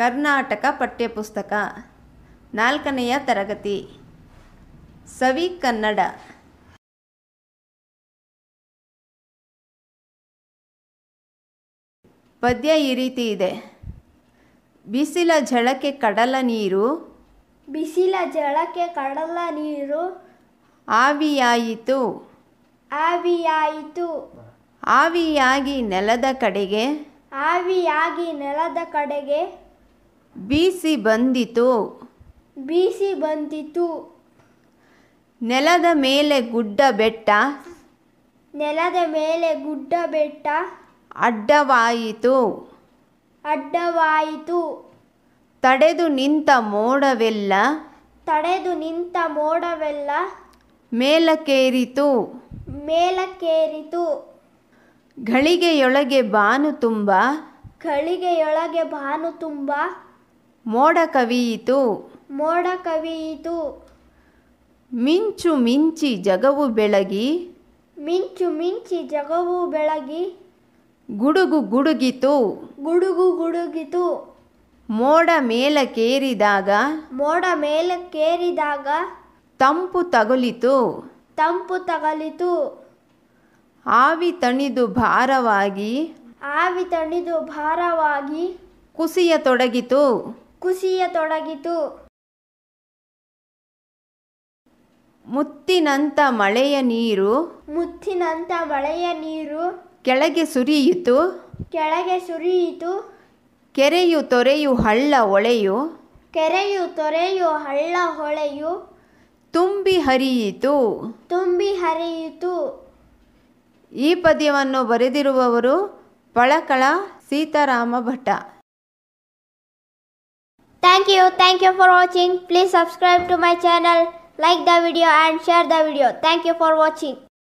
ಕರ್ನಾಟಕ ಪಠ್ಯಪುಸ್ತಕ ನಾಲ್ಕನೆಯ ತರಗತಿ ಸವಿ ಕನ್ನಡ ಪದ್ಯ ಈ ರೀತಿ ಇದೆ ಬಿಸಿಲ ಝಳಕ್ಕೆ ಕಡಲ ನೀರು ಬಿಸಿಲ ಜಳಕ್ಕೆ ಕಡಲ ನೀರು ಆವಿಯಾಯಿತು ಆವಿಯಾಯಿತು ಆವಿಯಾಗಿ ನೆಲದ ಕಡೆಗೆ ಆವಿಯಾಗಿ ನೆಲದ ಕಡೆಗೆ ಬೀಸಿ ಬಂದಿತು ಬೀಸಿ ಬಂದಿತು ನೆಲದ ಮೇಲೆ ಗುಡ್ಡ ಬೆಟ್ಟ ನೆಲದ ಮೇಲೆ ಗುಡ್ಡ ಬೆಟ್ಟ ಅಡ್ಡವಾಯಿತು ಅಡ್ಡವಾಯಿತು ತಡೆದು ನಿಂತ ಮೋಡವೆಲ್ಲ ತಡೆದು ನಿಂತ ಮೋಡವೆಲ್ಲ ಮೇಲಕ್ಕೇರಿತು ಮೇಲಕ್ಕೇರಿತು ಘಳಿಗೆಯೊಳಗೆ ಬಾನು ತುಂಬ ಘಳಿಗೆಯೊಳಗೆ ಬಾನು ತುಂಬ ಮೋಡ ಕವಿಯಿತು ಮೋಡ ಕವಿಯಿತು ಮಿಂಚು ಮಿಂಚಿ ಜಗವು ಬೆಳಗಿ ಮಿಂಚು ಮಿಂಚಿ ಜಗವು ಬೆಳಗಿ ಗುಡುಗು ಗುಡುಗಿತು ಗುಡುಗು ಗುಡುಗಿತು ಮೋಡ ಮೇಲಕ್ಕೇರಿದಾಗ ಮೋಡ ಮೇಲಕ್ಕೇರಿದಾಗ ತಂಪು ತಗುಲಿತು ತಂಪು ತಗಲಿತು ಆವಿ ತಣಿದು ಭಾರವಾಗಿ ಆವಿ ತಣಿದು ಭಾರವಾಗಿ ಕುಸಿಯ ತೊಡಗಿತು ಕುಸಿಯತೊಡಗಿತು ಮುತ್ತಿನಂತ ಮಳೆಯ ನೀರು ಮುತ್ತಿನಂತ ಮಳೆಯ ನೀರು ಕೆಳಗೆ ಸುರಿಯಿತು ಕೆಳಗೆ ಸುರಿಯಿತು ಕೆರೆಯು ತೊರೆಯು ಹಳ್ಳ ಹೊಳೆಯು ಕೆರೆಯು ತೊರೆಯು ಹಳ್ಳ ಹೊಳೆಯು ತುಂಬಿ ಹರಿಯಿತು ತುಂಬಿ ಹರಿಯಿತು ಈ ಪದ್ಯವನ್ನು ಬರೆದಿರುವವರು ಪಳಕಳ Seetharama Bhatta Thank you. Thank you for watching. Please subscribe to my channel, like the video and share the video. Thank you for watching.